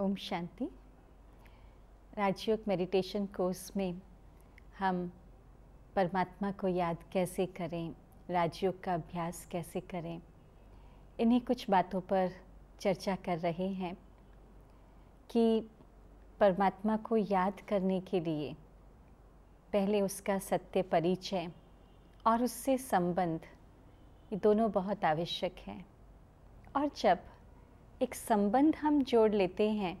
ओम शांति राजयोग meditation course में हम परमात्मा को याद कैसे करें राजयोग का अभ्यास कैसे करें इन्हीं कुछ बातों पर चर्चा कर रहे हैं कि परमात्मा को याद करने के लिए पहले उसका सत्य परिचय और उससे संबंध ये दोनों बहुत आवश्यक हैं और जब एक संबंध हम जोड़ लेते हैं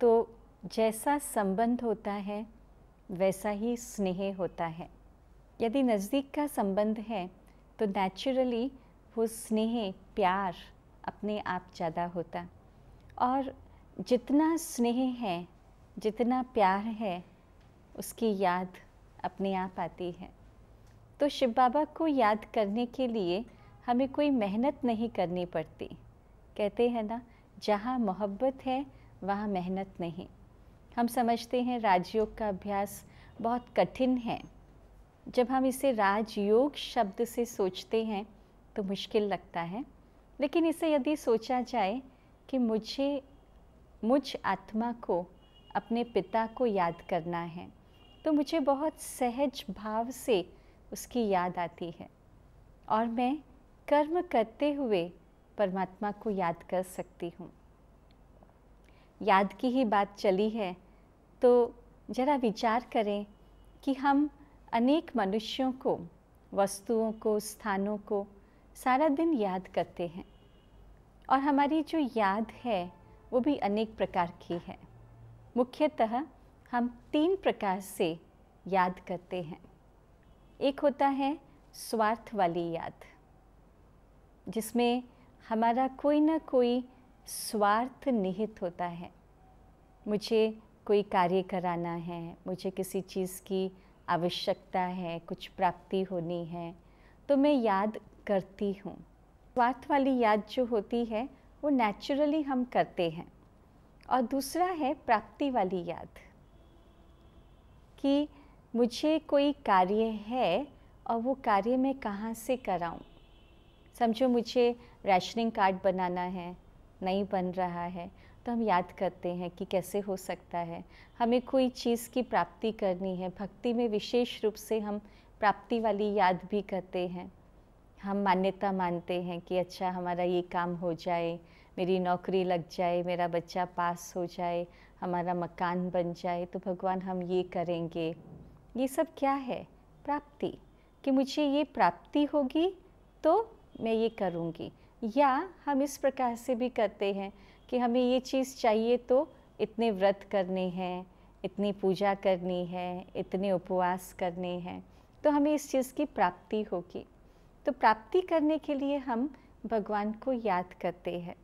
तो जैसा संबंध होता है वैसा ही स्नेह होता है यदि नज़दीक का संबंध है तो नेचुरली वो स्नेह प्यार अपने आप ज़्यादा होता और जितना स्नेह है जितना प्यार है उसकी याद अपने आप आती है तो शिव बाबा को याद करने के लिए हमें कोई मेहनत नहीं करनी पड़ती कहते हैं ना जहाँ मोहब्बत है वहाँ मेहनत नहीं हम समझते हैं राजयोग का अभ्यास बहुत कठिन है जब हम इसे राजयोग शब्द से सोचते हैं तो मुश्किल लगता है लेकिन इसे यदि सोचा जाए कि मुझे मुझ आत्मा को अपने पिता को याद करना है तो मुझे बहुत सहज भाव से उसकी याद आती है और मैं कर्म करते हुए परमात्मा को याद कर सकती हूँ याद की ही बात चली है तो ज़रा विचार करें कि हम अनेक मनुष्यों को वस्तुओं को स्थानों को सारा दिन याद करते हैं और हमारी जो याद है वो भी अनेक प्रकार की है मुख्यतः हम तीन प्रकार से याद करते हैं एक होता है स्वार्थ वाली याद जिसमें हमारा कोई ना कोई स्वार्थ निहित होता है मुझे कोई कार्य कराना है मुझे किसी चीज़ की आवश्यकता है कुछ प्राप्ति होनी है तो मैं याद करती हूँ स्वार्थ वाली याद जो होती है वो नेचुरली हम करते हैं और दूसरा है प्राप्ति वाली याद कि मुझे कोई कार्य है और वो कार्य मैं कहाँ से कराऊँ समझो मुझे राशनिंग कार्ड बनाना है नहीं बन रहा है तो हम याद करते हैं कि कैसे हो सकता है हमें कोई चीज़ की प्राप्ति करनी है भक्ति में विशेष रूप से हम प्राप्ति वाली याद भी करते हैं हम मान्यता मानते हैं कि अच्छा हमारा ये काम हो जाए मेरी नौकरी लग जाए मेरा बच्चा पास हो जाए हमारा मकान बन जाए तो भगवान हम ये करेंगे ये सब क्या है प्राप्ति कि मुझे ये प्राप्ति होगी तो मैं ये करूँगी या हम इस प्रकार से भी करते हैं कि हमें ये चीज़ चाहिए तो इतने व्रत करने हैं इतनी पूजा करनी है इतने उपवास करने हैं तो हमें इस चीज़ की प्राप्ति होगी तो प्राप्ति करने के लिए हम भगवान को याद करते हैं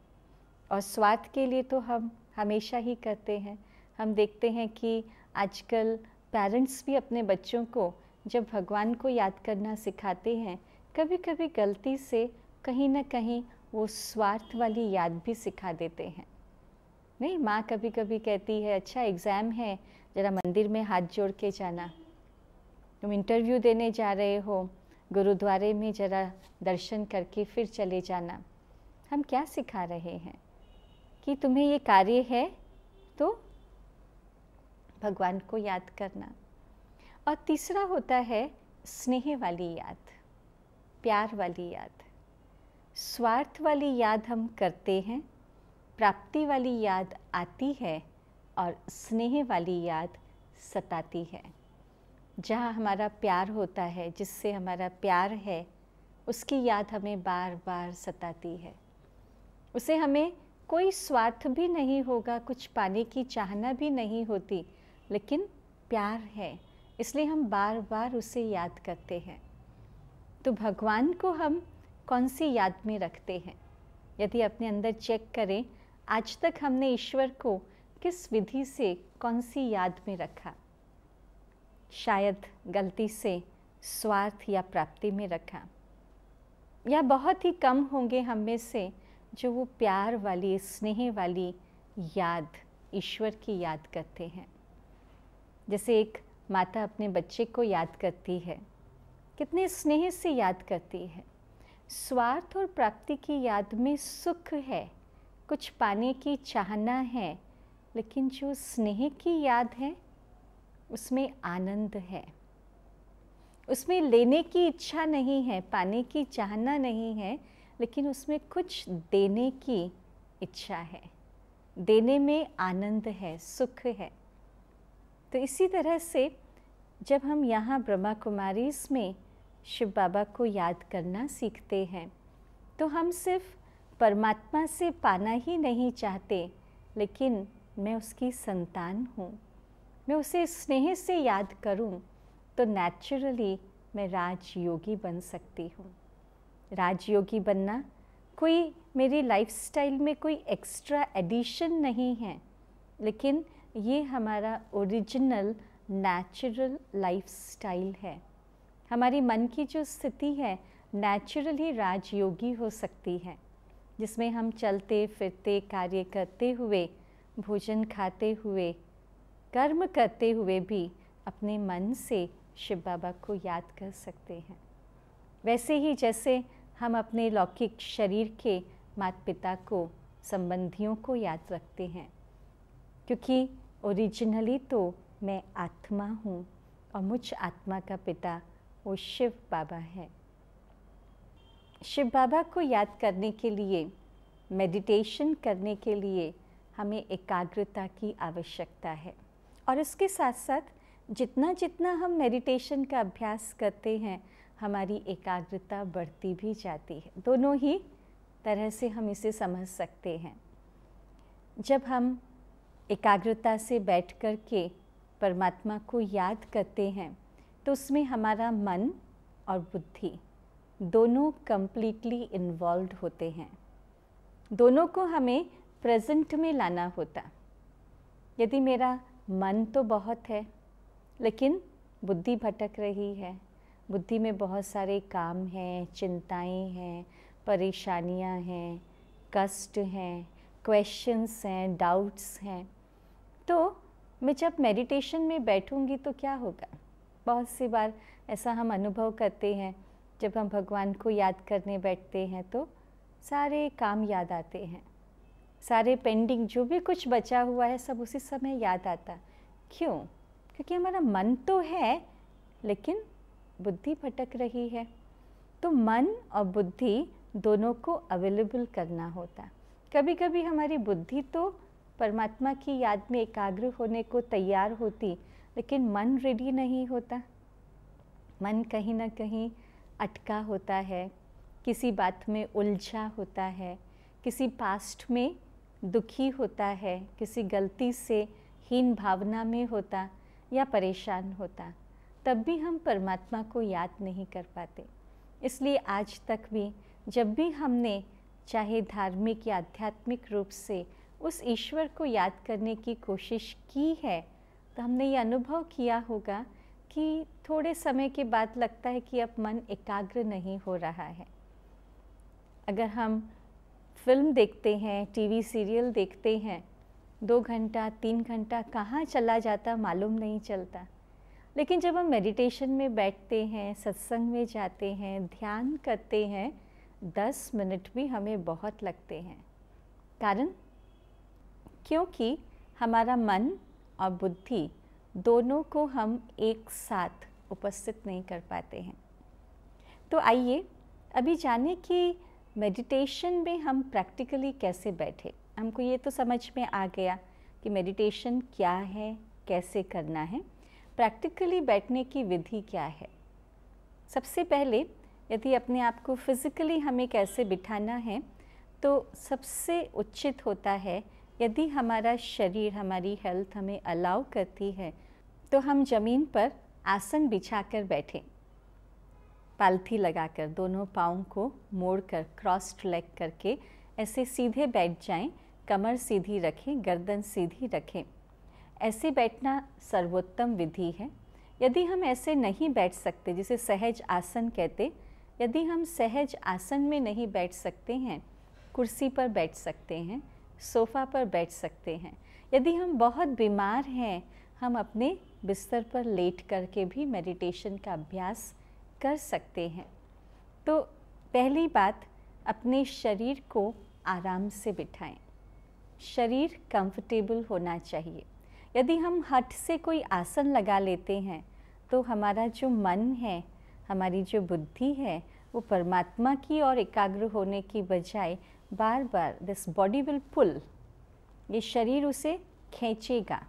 और स्वाद के लिए तो हम हमेशा ही करते हैं हम देखते हैं कि आजकल पेरेंट्स भी अपने बच्चों को जब भगवान को याद करना सिखाते हैं कभी कभी गलती से कहीं ना कहीं वो स्वार्थ वाली याद भी सिखा देते हैं नहीं माँ कभी कभी कहती है अच्छा एग्ज़ाम है ज़रा मंदिर में हाथ जोड़ के जाना तुम इंटरव्यू देने जा रहे हो गुरुद्वारे में ज़रा दर्शन करके फिर चले जाना हम क्या सिखा रहे हैं कि तुम्हें ये कार्य है तो भगवान को याद करना और तीसरा होता है स्नेह वाली याद प्यार वाली याद स्वार्थ वाली याद हम करते हैं प्राप्ति वाली याद आती है और स्नेह वाली याद सताती है जहाँ हमारा प्यार होता है जिससे हमारा प्यार है उसकी याद हमें बार बार सताती है उसे हमें कोई स्वार्थ भी नहीं होगा कुछ पाने की चाहना भी नहीं होती लेकिन प्यार है इसलिए हम बार बार उसे याद करते हैं तो भगवान को हम कौन सी याद में रखते हैं यदि अपने अंदर चेक करें आज तक हमने ईश्वर को किस विधि से कौन सी याद में रखा शायद गलती से स्वार्थ या प्राप्ति में रखा या बहुत ही कम होंगे हम में से जो वो प्यार वाली स्नेह वाली याद ईश्वर की याद करते हैं जैसे एक माता अपने बच्चे को याद करती है कितने स्नेह से याद करती है स्वार्थ और प्राप्ति की याद में सुख है कुछ पाने की चाहना है लेकिन जो स्नेह की याद है उसमें आनंद है उसमें लेने की इच्छा नहीं है पाने की चाहना नहीं है लेकिन उसमें कुछ देने की इच्छा है देने में आनंद है सुख है तो इसी तरह से जब हम यहाँ ब्रह्मा कुमारीज में शिव बाबा को याद करना सीखते हैं तो हम सिर्फ परमात्मा से पाना ही नहीं चाहते लेकिन मैं उसकी संतान हूँ मैं उसे स्नेह से याद करूँ तो नेचुरली मैं राजयोगी बन सकती हूँ राजयोगी बनना कोई मेरी लाइफस्टाइल में कोई एक्स्ट्रा एडिशन नहीं है लेकिन ये हमारा ओरिजिनल नेचुरल लाइफस्टाइल है हमारी मन की जो स्थिति है नेचुरली राजयोगी हो सकती है जिसमें हम चलते फिरते कार्य करते हुए भोजन खाते हुए कर्म करते हुए भी अपने मन से शिव बाबा को याद कर सकते हैं वैसे ही जैसे हम अपने लौकिक शरीर के माता पिता को संबंधियों को याद रखते हैं क्योंकि ओरिजिनली तो मैं आत्मा हूँ और मुझ आत्मा का पिता वो शिव बाबा हैं शिव बाबा को याद करने के लिए मेडिटेशन करने के लिए हमें एकाग्रता की आवश्यकता है और इसके साथ साथ जितना जितना हम मेडिटेशन का अभ्यास करते हैं हमारी एकाग्रता बढ़ती भी जाती है दोनों ही तरह से हम इसे समझ सकते हैं जब हम एकाग्रता से बैठ कर के परमात्मा को याद करते हैं तो उसमें हमारा मन और बुद्धि दोनों कम्प्लीटली इन्वॉल्व होते हैं दोनों को हमें प्रेजेंट में लाना होता यदि मेरा मन तो बहुत है लेकिन बुद्धि भटक रही है बुद्धि में बहुत सारे काम हैं चिंताएं हैं परेशानियां हैं कष्ट हैं क्वेश्चंस हैं डाउट्स हैं तो मैं जब मेडिटेशन में बैठूंगी तो क्या होगा बहुत सी बार ऐसा हम अनुभव करते हैं जब हम भगवान को याद करने बैठते हैं तो सारे काम याद आते हैं सारे पेंडिंग जो भी कुछ बचा हुआ है सब उसी समय याद आता क्यों क्योंकि हमारा मन तो है लेकिन बुद्धि भटक रही है तो मन और बुद्धि दोनों को अवेलेबल करना होता कभी कभी हमारी बुद्धि तो परमात्मा की याद में एकाग्र होने को तैयार होती लेकिन मन रेडी नहीं होता मन कहीं ना कहीं अटका होता है किसी बात में उलझा होता है किसी पास्ट में दुखी होता है किसी गलती से हीन भावना में होता या परेशान होता तब भी हम परमात्मा को याद नहीं कर पाते इसलिए आज तक भी जब भी हमने चाहे धार्मिक या आध्यात्मिक रूप से उस ईश्वर को याद करने की कोशिश की है तो हमने ये अनुभव किया होगा कि थोड़े समय के बाद लगता है कि अब मन एकाग्र नहीं हो रहा है अगर हम फिल्म देखते हैं टीवी सीरियल देखते हैं दो घंटा तीन घंटा कहाँ चला जाता मालूम नहीं चलता लेकिन जब हम मेडिटेशन में बैठते हैं सत्संग में जाते हैं ध्यान करते हैं दस मिनट भी हमें बहुत लगते हैं कारण क्योंकि हमारा मन और बुद्धि दोनों को हम एक साथ उपस्थित नहीं कर पाते हैं तो आइए अभी जाने कि मेडिटेशन में हम प्रैक्टिकली कैसे बैठे हमको ये तो समझ में आ गया कि मेडिटेशन क्या है कैसे करना है प्रैक्टिकली बैठने की विधि क्या है सबसे पहले यदि अपने आप को फिज़िकली हमें कैसे बिठाना है तो सबसे उचित होता है यदि हमारा शरीर हमारी हेल्थ हमें अलाउ करती है तो हम ज़मीन पर आसन बिछाकर बैठें पालथी लगाकर दोनों पाँव को मोड़कर क्रॉस्ड लेग करके ऐसे सीधे बैठ जाएं, कमर सीधी रखें गर्दन सीधी रखें ऐसे बैठना सर्वोत्तम विधि है यदि हम ऐसे नहीं बैठ सकते जिसे सहज आसन कहते यदि हम सहज आसन में नहीं बैठ सकते हैं कुर्सी पर बैठ सकते हैं सोफ़ा पर बैठ सकते हैं यदि हम बहुत बीमार हैं हम अपने बिस्तर पर लेट करके भी मेडिटेशन का अभ्यास कर सकते हैं तो पहली बात अपने शरीर को आराम से बिठाएं शरीर कंफर्टेबल होना चाहिए यदि हम हट से कोई आसन लगा लेते हैं तो हमारा जो मन है हमारी जो बुद्धि है वो परमात्मा की ओर एकाग्र होने की बजाय बार बार दिस बॉडी विल पुल ये शरीर उसे खींचेगा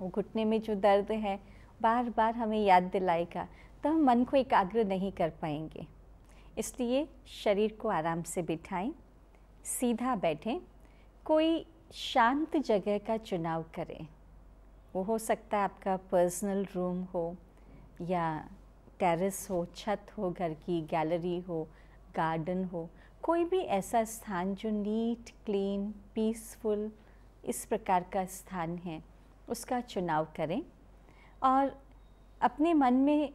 वो घुटने में जो दर्द है बार बार हमें याद दिलाएगा तो हम मन को एकाग्र नहीं कर पाएंगे इसलिए शरीर को आराम से बिठाएं सीधा बैठें कोई शांत जगह का चुनाव करें वो हो सकता है आपका पर्सनल रूम हो या टेरेस हो छत हो घर की गैलरी हो गार्डन हो कोई भी ऐसा स्थान जो नीट क्लीन पीसफुल इस प्रकार का स्थान है उसका चुनाव करें और अपने मन में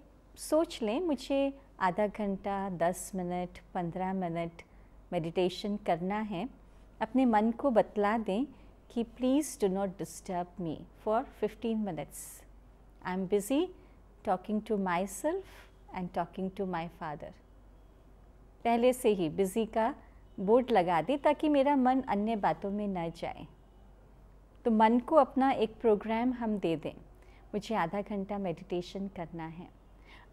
सोच लें मुझे आधा घंटा दस मिनट पंद्रह मिनट मेडिटेशन करना है अपने मन को बतला दें कि please do not disturb me for fifteen minutes I am busy talking to my self and talking to my father पहले से ही बिज़ी का बोर्ड लगा दी ताकि मेरा मन अन्य बातों में न जाए तो मन को अपना एक प्रोग्राम हम दे दें मुझे आधा घंटा मेडिटेशन करना है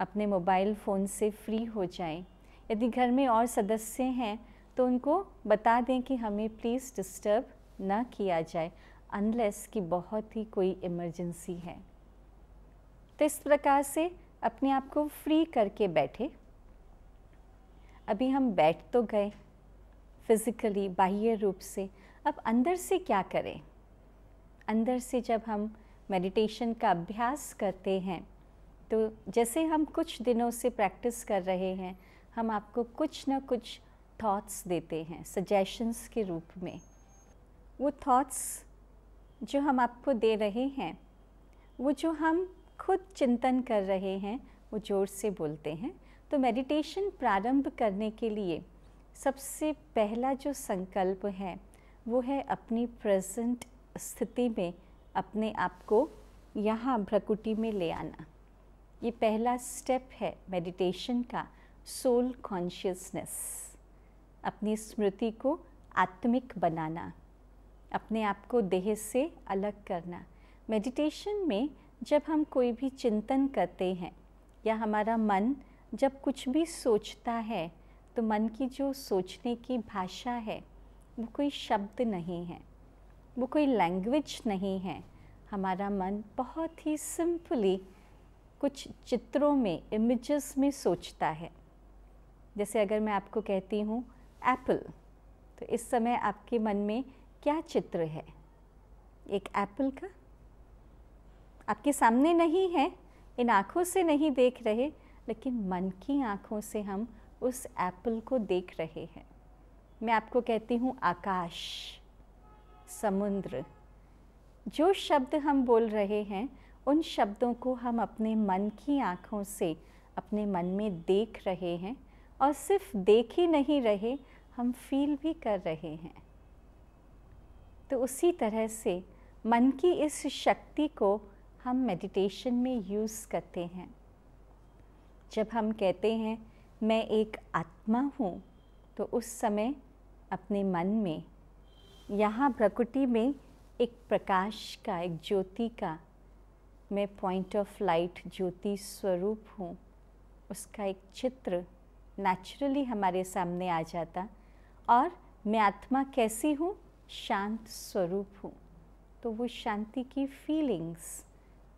अपने मोबाइल फ़ोन से फ्री हो जाए यदि घर में और सदस्य हैं तो उनको बता दें कि हमें प्लीज़ डिस्टर्ब ना किया जाए अनलेस कि बहुत ही कोई इमरजेंसी है तो इस प्रकार से अपने आप को फ्री करके बैठे अभी हम बैठ तो गए फिज़िकली बाह्य रूप से अब अंदर से क्या करें अंदर से जब हम मेडिटेशन का अभ्यास करते हैं तो जैसे हम कुछ दिनों से प्रैक्टिस कर रहे हैं हम आपको कुछ ना कुछ थॉट्स देते हैं सजेशंस के रूप में वो थॉट्स जो हम आपको दे रहे हैं वो जो हम खुद चिंतन कर रहे हैं वो ज़ोर से बोलते हैं तो मेडिटेशन प्रारंभ करने के लिए सबसे पहला जो संकल्प है वो है अपनी प्रेजेंट स्थिति में अपने आप को यहाँ भ्रकुटी में ले आना ये पहला स्टेप है मेडिटेशन का सोल कॉन्शियसनेस अपनी स्मृति को आत्मिक बनाना अपने आप को देह से अलग करना मेडिटेशन में जब हम कोई भी चिंतन करते हैं या हमारा मन जब कुछ भी सोचता है तो मन की जो सोचने की भाषा है वो कोई शब्द नहीं है वो कोई लैंग्वेज नहीं है हमारा मन बहुत ही सिंपली कुछ चित्रों में इमेजेस में सोचता है जैसे अगर मैं आपको कहती हूँ एप्पल तो इस समय आपके मन में क्या चित्र है एक एप्पल का आपके सामने नहीं है इन आँखों से नहीं देख रहे लेकिन मन की आँखों से हम उस एप्पल को देख रहे हैं मैं आपको कहती हूँ आकाश समुद्र जो शब्द हम बोल रहे हैं उन शब्दों को हम अपने मन की आँखों से अपने मन में देख रहे हैं और सिर्फ देख ही नहीं रहे हम फील भी कर रहे हैं तो उसी तरह से मन की इस शक्ति को हम मेडिटेशन में यूज़ करते हैं जब हम कहते हैं मैं एक आत्मा हूँ तो उस समय अपने मन में यहाँ प्रकृति में एक प्रकाश का एक ज्योति का मैं पॉइंट ऑफ लाइट ज्योति स्वरूप हूँ उसका एक चित्र नेचुरली हमारे सामने आ जाता और मैं आत्मा कैसी हूँ शांत स्वरूप हूँ तो वो शांति की फीलिंग्स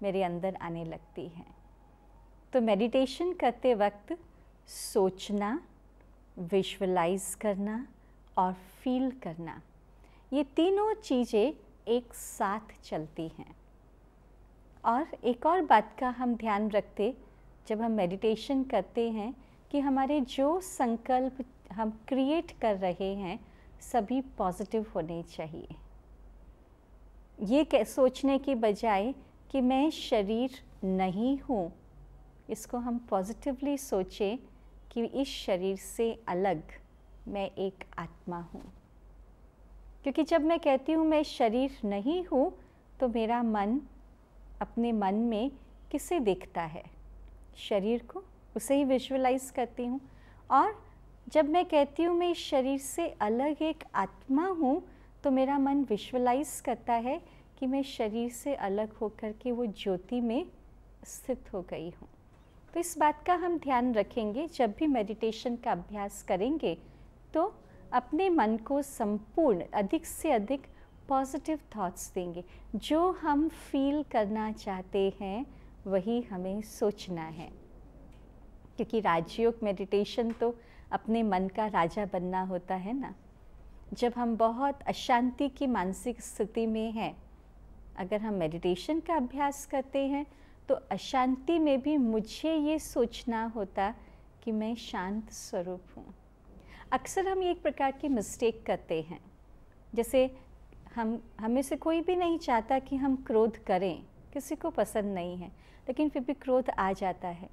मेरे अंदर आने लगती हैं तो मेडिटेशन करते वक्त सोचना विजुअलाइज करना और फील करना ये तीनों चीज़ें एक साथ चलती हैं और एक और बात का हम ध्यान रखते जब हम मेडिटेशन करते हैं कि हमारे जो संकल्प हम क्रिएट कर रहे हैं सभी पॉजिटिव होने चाहिए ये सोचने के बजाय कि मैं शरीर नहीं हूँ इसको हम पॉजिटिवली सोचें कि इस शरीर से अलग मैं एक आत्मा हूँ क्योंकि जब मैं कहती हूँ मैं शरीर नहीं हूँ तो मेरा मन अपने मन में किसे देखता है शरीर को उसे ही विजुअलाइज करती हूँ और जब मैं कहती हूँ मैं इस शरीर से अलग एक आत्मा हूँ तो मेरा मन विजुअलाइज करता है कि मैं शरीर से अलग होकर के वो ज्योति में स्थित हो गई हूँ तो इस बात का हम ध्यान रखेंगे जब भी मेडिटेशन का अभ्यास करेंगे तो अपने मन को संपूर्ण अधिक से अधिक पॉजिटिव थॉट्स देंगे जो हम फील करना चाहते हैं वही हमें सोचना है क्योंकि राजयोग मेडिटेशन तो अपने मन का राजा बनना होता है ना जब हम बहुत अशांति की मानसिक स्थिति में हैं अगर हम मेडिटेशन का अभ्यास करते हैं तो अशांति में भी मुझे ये सोचना होता कि मैं शांत स्वरूप हूँ अक्सर हम एक प्रकार की मिस्टेक करते हैं जैसे हम हमें से कोई भी नहीं चाहता कि हम क्रोध करें किसी को पसंद नहीं है लेकिन फिर भी क्रोध आ जाता है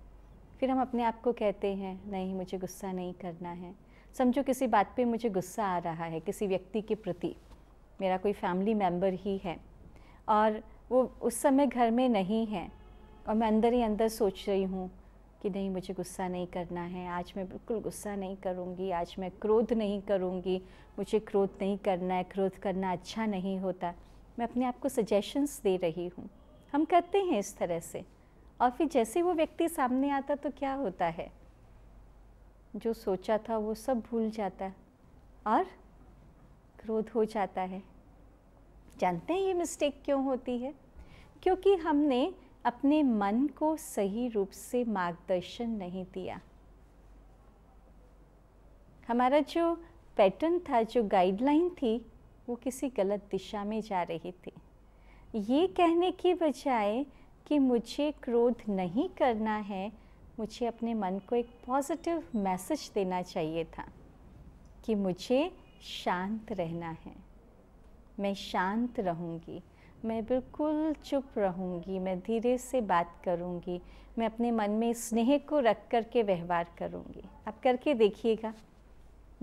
फिर हम अपने आप को कहते हैं नहीं मुझे गुस्सा नहीं करना है समझो किसी बात पे मुझे गुस्सा आ रहा है किसी व्यक्ति के प्रति मेरा कोई फैमिली मेम्बर ही है और वो उस समय घर में नहीं है और मैं अंदर ही अंदर सोच रही हूँ कि नहीं मुझे गुस्सा नहीं करना है आज मैं बिल्कुल गुस्सा नहीं करूँगी आज मैं क्रोध नहीं करूँगी मुझे क्रोध नहीं करना है क्रोध करना अच्छा नहीं होता मैं अपने आप को सजेशंस दे रही हूँ हम करते हैं इस तरह से और फिर जैसे वो व्यक्ति सामने आता तो क्या होता है जो सोचा था वो सब भूल जाता है और क्रोध हो जाता है जानते हैं ये मिस्टेक क्यों होती है क्योंकि हमने अपने मन को सही रूप से मार्गदर्शन नहीं दिया हमारा जो पैटर्न था जो गाइडलाइन थी वो किसी गलत दिशा में जा रही थी ये कहने की बजाय कि मुझे क्रोध नहीं करना है मुझे अपने मन को एक पॉजिटिव मैसेज देना चाहिए था कि मुझे शांत रहना है मैं शांत रहूँगी मैं बिल्कुल चुप रहूँगी मैं धीरे से बात करूँगी मैं अपने मन में स्नेह को रख कर के व्यवहार करूँगी आप करके देखिएगा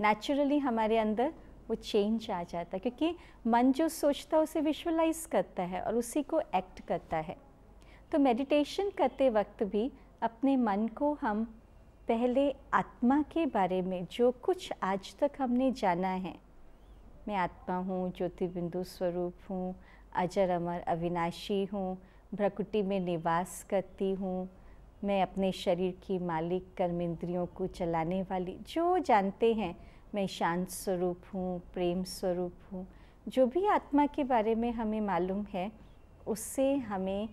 नेचुरली हमारे अंदर वो चेंज आ जाता है क्योंकि मन जो सोचता है उसे विजुअलाइज करता है और उसी को एक्ट करता है तो मेडिटेशन करते वक्त भी अपने मन को हम पहले आत्मा के बारे में जो कुछ आज तक हमने जाना है मैं आत्मा हूँ ज्योतिबिंदु स्वरूप हूँ अजर अमर अविनाशी हूँ भ्रकुटी में निवास करती हूँ मैं अपने शरीर की मालिक कर्म इंद्रियों को चलाने वाली जो जानते हैं मैं शांत स्वरूप हूँ प्रेम स्वरूप हूँ जो भी आत्मा के बारे में हमें मालूम है उससे हमें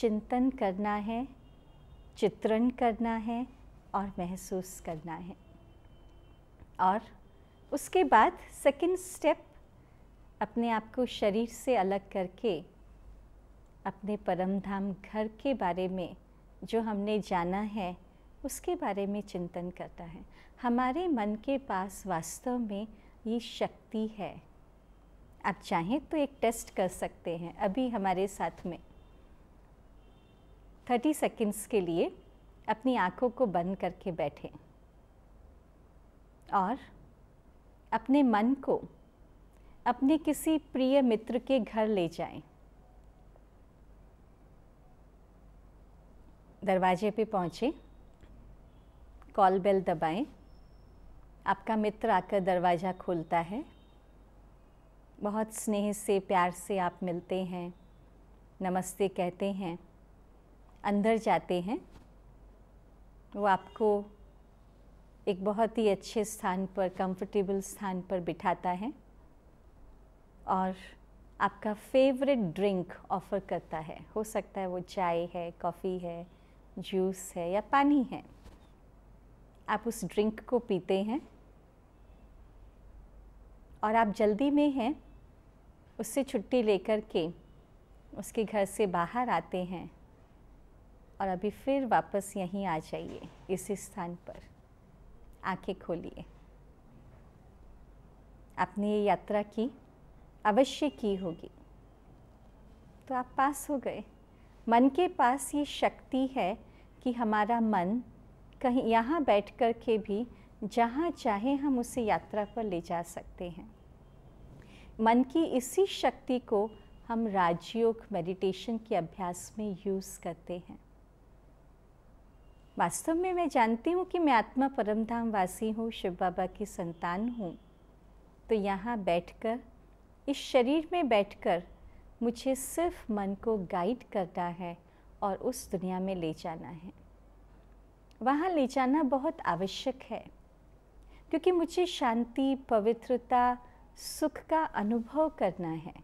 चिंतन करना है चित्रण करना है और महसूस करना है और उसके बाद सेकंड स्टेप अपने आप को शरीर से अलग करके अपने परम धाम घर के बारे में जो हमने जाना है उसके बारे में चिंतन करता है हमारे मन के पास वास्तव में ये शक्ति है आप चाहें तो एक टेस्ट कर सकते हैं अभी हमारे साथ में थर्टी सेकंड्स के लिए अपनी आँखों को बंद करके बैठें और अपने मन को अपने किसी प्रिय मित्र के घर ले जाएं। दरवाजे पे पहुंचे कॉल बेल दबाएं, आपका मित्र आकर दरवाज़ा खोलता है बहुत स्नेह से प्यार से आप मिलते हैं नमस्ते कहते हैं अंदर जाते हैं वो आपको एक बहुत ही अच्छे स्थान पर कंफर्टेबल स्थान पर बिठाता है और आपका फेवरेट ड्रिंक ऑफ़र करता है हो सकता है वो चाय है कॉफ़ी है जूस है या पानी है आप उस ड्रिंक को पीते हैं और आप जल्दी में हैं उससे छुट्टी लेकर के उसके घर से बाहर आते हैं और अभी फिर वापस यहीं आ जाइए इस स्थान पर आंखें खोलिए आपने ये यात्रा की अवश्य की होगी तो आप पास हो गए मन के पास ये शक्ति है कि हमारा मन कहीं यहाँ बैठ कर के भी जहाँ चाहे हम उसे यात्रा पर ले जा सकते हैं मन की इसी शक्ति को हम राजयोग मेडिटेशन के अभ्यास में यूज़ करते हैं वास्तव में मैं जानती हूँ कि मैं आत्मा परमधाम वासी हूँ शिव बाबा की संतान हूँ तो यहाँ बैठकर इस शरीर में बैठकर मुझे सिर्फ मन को गाइड करना है और उस दुनिया में ले जाना है वहाँ ले जाना बहुत आवश्यक है क्योंकि मुझे शांति पवित्रता सुख का अनुभव करना है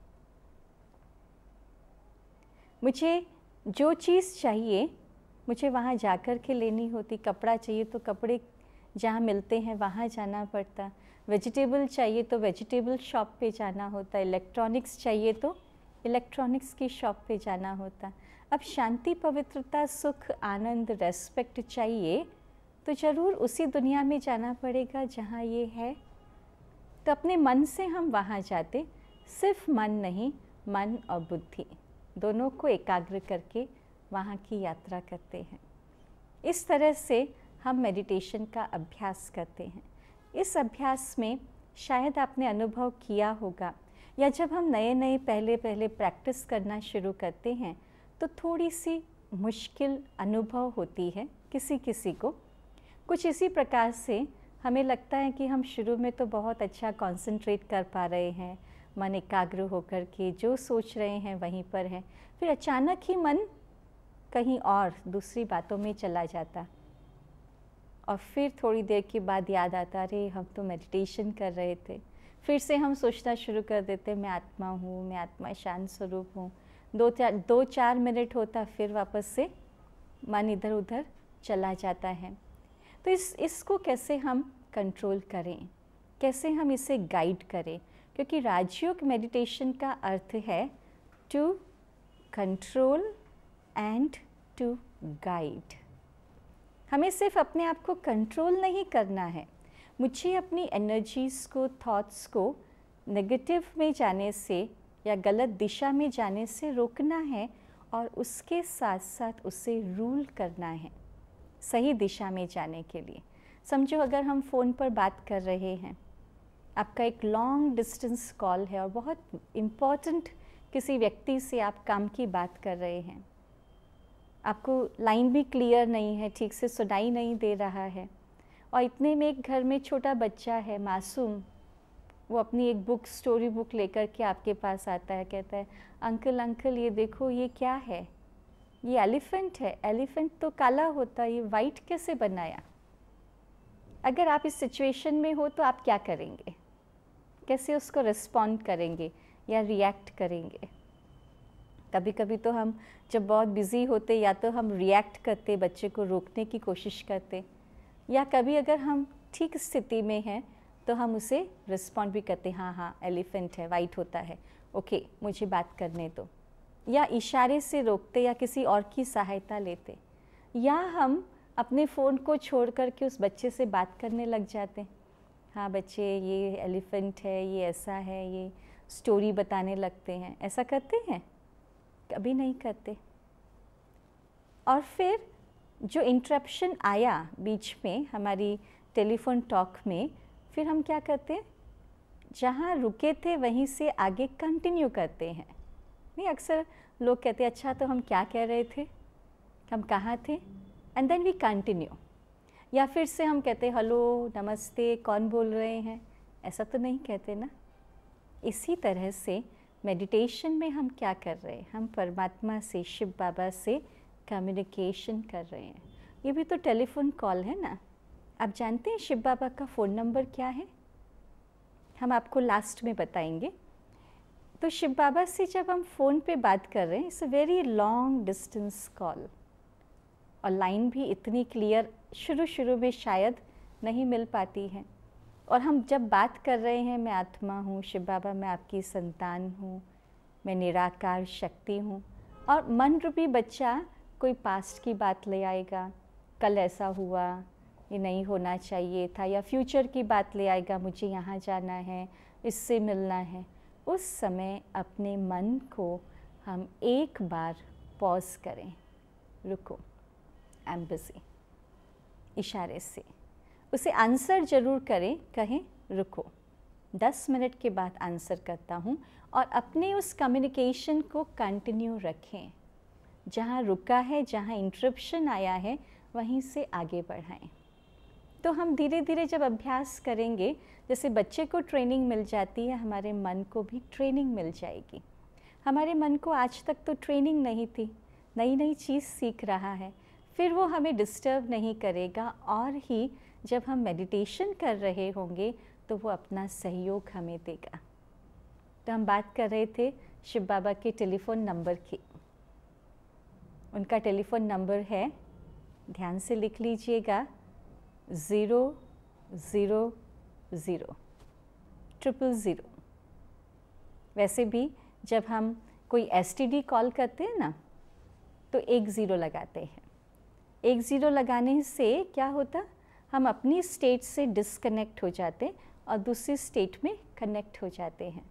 मुझे जो चीज़ चाहिए मुझे वहाँ जा कर के लेनी होती कपड़ा चाहिए तो कपड़े जहाँ मिलते हैं वहाँ जाना पड़ता वेजिटेबल चाहिए तो वेजिटेबल शॉप पे जाना होता है इलेक्ट्रॉनिक्स चाहिए तो इलेक्ट्रॉनिक्स की शॉप पे जाना होता अब शांति पवित्रता सुख आनंद रेस्पेक्ट चाहिए तो ज़रूर उसी दुनिया में जाना पड़ेगा जहाँ ये है तो अपने मन से हम वहाँ जाते सिर्फ मन नहीं मन और बुद्धि दोनों को एकाग्र करके वहाँ की यात्रा करते हैं इस तरह से हम मेडिटेशन का अभ्यास करते हैं इस अभ्यास में शायद आपने अनुभव किया होगा या जब हम नए नए पहले पहले प्रैक्टिस करना शुरू करते हैं तो थोड़ी सी मुश्किल अनुभव होती है किसी किसी को कुछ इसी प्रकार से हमें लगता है कि हम शुरू में तो बहुत अच्छा कंसंट्रेट कर पा रहे हैं मन एकाग्र होकर के जो सोच रहे हैं वहीं पर हैं फिर अचानक ही मन कहीं और दूसरी बातों में चला जाता और फिर थोड़ी देर के बाद याद आता अरे हम तो मेडिटेशन कर रहे थे फिर से हम सोचना शुरू कर देते मैं आत्मा हूँ मैं आत्मा शांत स्वरूप हूँ दो चार दो चार मिनट होता फिर वापस से मन इधर उधर चला जाता है तो इस इसको कैसे हम कंट्रोल करें कैसे हम इसे गाइड करें क्योंकि राजयोग मेडिटेशन का अर्थ है to control and to guide हमें सिर्फ अपने आप को कंट्रोल नहीं करना है मुझे अपनी एनर्जीज़ को थॉट्स को नेगेटिव में जाने से या गलत दिशा में जाने से रोकना है और उसके साथ साथ उसे रूल करना है सही दिशा में जाने के लिए समझो अगर हम फ़ोन पर बात कर रहे हैं आपका एक लॉन्ग डिस्टेंस कॉल है और बहुत इम्पॉर्टेंट किसी व्यक्ति से आप काम की बात कर रहे हैं आपको लाइन भी क्लियर नहीं है ठीक से सुनाई नहीं दे रहा है और इतने में एक घर में छोटा बच्चा है मासूम वो अपनी एक बुक स्टोरी बुक लेकर के आपके पास आता है कहता है अंकल अंकल ये देखो ये क्या है ये एलिफेंट है एलिफेंट तो काला होता है ये वाइट कैसे बनाया अगर आप इस सिचुएशन में हो तो आप क्या करेंगे कैसे उसको रिस्पॉन्ड करेंगे या रिएक्ट करेंगे कभी कभी तो हम जब बहुत बिज़ी होते या तो हम रिएक्ट करते बच्चे को रोकने की कोशिश करते या कभी अगर हम ठीक स्थिति में हैं तो हम उसे रिस्पॉन्ड भी करते हाँ हाँ एलिफेंट है वाइट होता है ओके मुझे बात करने दो या इशारे से रोकते या किसी और की सहायता लेते या हम अपने फ़ोन को छोड़ कर के उस बच्चे से बात करने लग जाते हाँ बच्चे ये एलिफेंट है ये ऐसा है ये स्टोरी बताने लगते हैं ऐसा करते हैं कभी नहीं करते और फिर जो इंटरप्शन आया बीच में हमारी टेलीफोन टॉक में फिर हम क्या करते जहाँ रुके थे वहीं से आगे कंटिन्यू करते हैं नहीं अक्सर लोग कहते अच्छा तो हम क्या कह रहे थे हम कहाँ थे एंड देन वी कंटिन्यू या फिर से हम कहते हेलो नमस्ते कौन बोल रहे हैं ऐसा तो नहीं कहते ना इसी तरह से मेडिटेशन में हम क्या कर रहे हैं हम परमात्मा से शिव बाबा से कम्युनिकेशन कर रहे हैं ये भी तो टेलीफोन कॉल है ना आप जानते हैं शिव बाबा का फ़ोन नंबर क्या है हम आपको लास्ट में बताएंगे तो शिव बाबा से जब हम फ़ोन पे बात कर रहे हैं it's a very long distance call और लाइन भी इतनी क्लियर शुरू शुरू में शायद नहीं मिल पाती है और हम जब बात कर रहे हैं मैं आत्मा हूँ शिव बाबा मैं आपकी संतान हूँ मैं निराकार शक्ति हूँ और मन रूपी बच्चा कोई पास्ट की बात ले आएगा कल ऐसा हुआ ये नहीं होना चाहिए था या फ्यूचर की बात ले आएगा मुझे यहाँ जाना है इससे मिलना है उस समय अपने मन को हम एक बार पॉज करें रुको आई एम बिज़ी इशारे से उसे आंसर ज़रूर करें कहें रुको दस मिनट के बाद आंसर करता हूँ और अपने उस कम्युनिकेशन को कंटिन्यू रखें जहाँ रुका है जहाँ इंटरप्शन आया है वहीं से आगे बढ़ाएं तो हम धीरे धीरे जब अभ्यास करेंगे जैसे बच्चे को ट्रेनिंग मिल जाती है हमारे मन को भी ट्रेनिंग मिल जाएगी हमारे मन को आज तक तो ट्रेनिंग नहीं थी नई नई चीज़ सीख रहा है फिर वो हमें डिस्टर्ब नहीं करेगा और ही जब हम मेडिटेशन कर रहे होंगे तो वो अपना सहयोग हमें देगा तो हम बात कर रहे थे शिव बाबा के टेलीफ़ोन नंबर की उनका टेलीफ़ोन नंबर है ध्यान से लिख लीजिएगा zero zero zero triple zero वैसे भी जब हम कोई एस कॉल करते हैं ना तो एक ज़ीरो लगाते हैं एक ज़ीरो लगाने से क्या होता हम अपनी स्टेट से डिसकनेक्ट हो जाते हैं और दूसरी स्टेट में कनेक्ट हो जाते हैं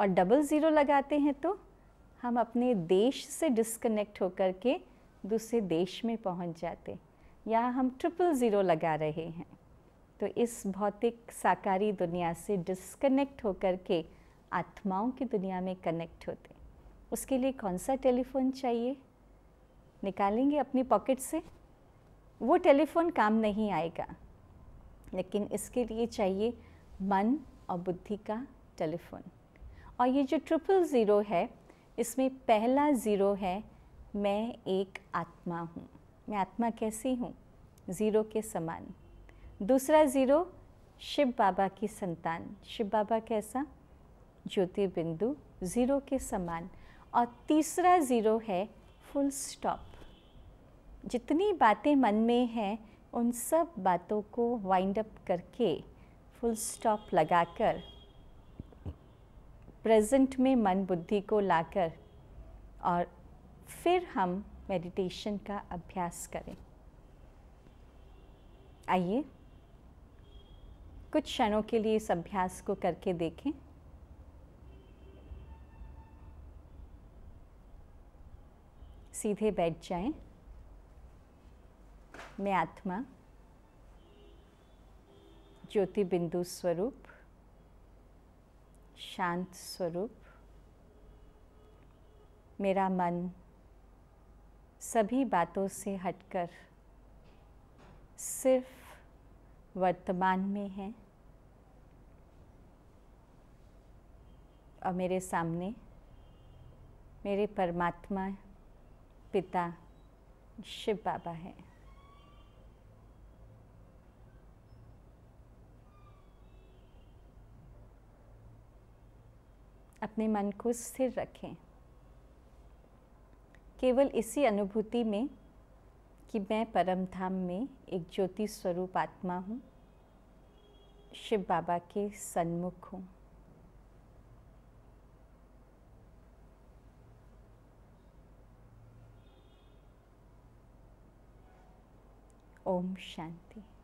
और डबल ज़ीरो लगाते हैं तो हम अपने देश से डिसकनेक्ट होकर के दूसरे देश में पहुंच जाते या हम ट्रिपल ज़ीरो लगा रहे हैं तो इस भौतिक साकारी दुनिया से डिसकनेक्ट होकर के आत्माओं की दुनिया में कनेक्ट होते उसके लिए कौन सा टेलीफोन चाहिए निकालेंगे अपनी पॉकेट से वो टेलीफोन काम नहीं आएगा लेकिन इसके लिए चाहिए मन और बुद्धि का टेलीफोन और ये जो ट्रिपल ज़ीरो है इसमें पहला ज़ीरो है मैं एक आत्मा हूँ मैं आत्मा कैसी हूँ ज़ीरो के समान दूसरा ज़ीरो शिव बाबा की संतान शिव बाबा कैसा ज्योति बिंदु ज़ीरो के समान और तीसरा ज़ीरो है फुल स्टॉप जितनी बातें मन में हैं उन सब बातों को वाइंड अप करके फुल स्टॉप लगाकर प्रेजेंट में मन बुद्धि को लाकर और फिर हम मेडिटेशन का अभ्यास करें आइए कुछ क्षणों के लिए इस अभ्यास को करके देखें सीधे बैठ जाएं में आत्मा ज्योति बिंदु स्वरूप शांत स्वरूप मेरा मन सभी बातों से हटकर सिर्फ वर्तमान में है और मेरे सामने मेरे परमात्मा पिता शिव बाबा हैं अपने मन को स्थिर रखें केवल इसी अनुभूति में कि मैं परम धाम में एक ज्योति स्वरूप आत्मा हूँ शिव बाबा के सन्मुख हूँ ओम शांति